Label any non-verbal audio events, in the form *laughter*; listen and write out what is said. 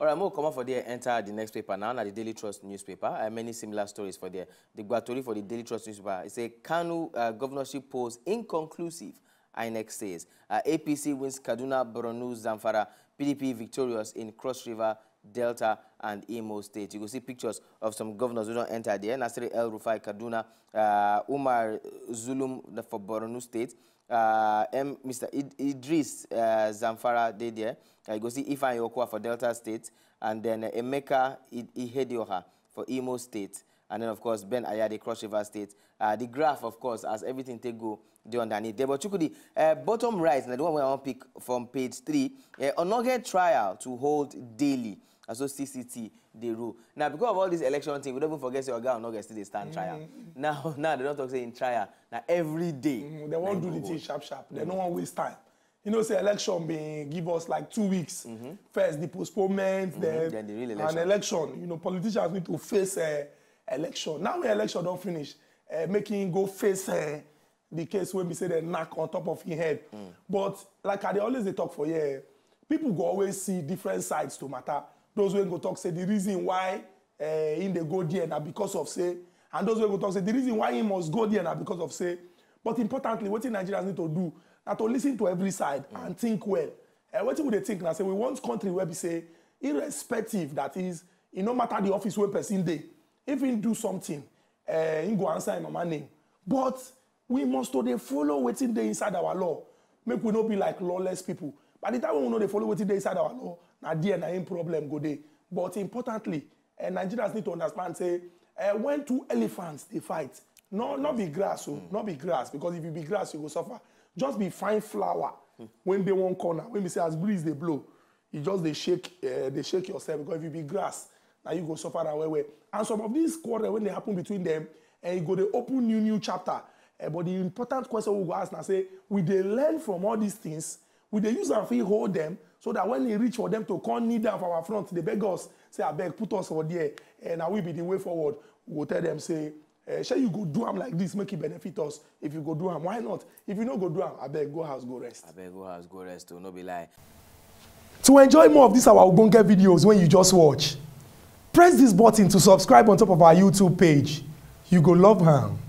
All right, more come for there, enter the next paper now, now the Daily Trust newspaper. Uh, many similar stories for there. The Guatori for the Daily Trust newspaper. It's a Kanu uh, governorship polls inconclusive, INEC says. Uh, APC wins Kaduna, Boronu, Zamfara, PDP victorious in Cross River, Delta, and Imo State. You can see pictures of some governors who don't enter there. Nasri El Rufai, Kaduna, uh, Umar Zulum for Borno State, uh, M, Mr. Id Idris uh, Zamfara, they there. Uh, you can see Ifan Yokwa for Delta State, and then uh, Emeka Ihedioha for Imo State. And then, of course, Ben Ayade, Cross River State. Uh, the graph, of course, as everything take go, they underneath there. But Chukudi, uh, bottom right, and the one we want to pick from page three, uh, trial to hold daily. na so cct dey rule now because of all this election thing we don't even forget say oga onoge still dey stand trial mm. now *laughs* now they don talk say im trial na every day mm, dem wan do the thing sharp sharp They mm. no wan waste time you know say election bin give us like two weeks mm -hmm. first the postponement mm -hmm. then, then the election. and election you know politicians need to face uh, election now when election don finish uh, make him go face uh, the case wey be say dem knack on top of him head mm. but like i dey always dey talk for here people go always see different sides to matter those wey go talk say the reason why uh, him dey go there na because of say and those wey go talk say the reason why he must go there na because of say but importantly wetin nigerians need to do na to lis ten to every side mm. and think well uh, wetin we dey think na say we want country wey be say irrespective that is e no matter the office wey person dey if him do something uh, him go answer him mama name but we must to dey follow wetin dey inside our law make we no be like lawless people by the time we no dey follow wetin dey inside our law na there na im problem go dey but importantly uh, nigerians need to understand say uh, when two elephants dey fight no no be grass o mm. no be grass because if you be grass you go suffer just be fine flower mm. wey dey one corner wey be say as breeze dey blow you just dey shake uh, shake yourself because if you be grass na you go suffer am well well and some of these quarrel wey dey happen between dem uh, e go dey open new new chapter uh, but the important question we go ask na say we dey learn from all these things we dey use am fit hold dem so that when e reach for dem to come kneel down for our front dey beg us say abeg put us for there eh, na we be the way forward we go tell dem say eh, shey you go do am like this make e benefit us if you go do am why not if you no go do am abeg go house go rest. abeg go house go rest o oh, no be lie. to enjoy more of these our ogbonge videos wey you just watch press this button to subscribe on top of our youtube page you go love am.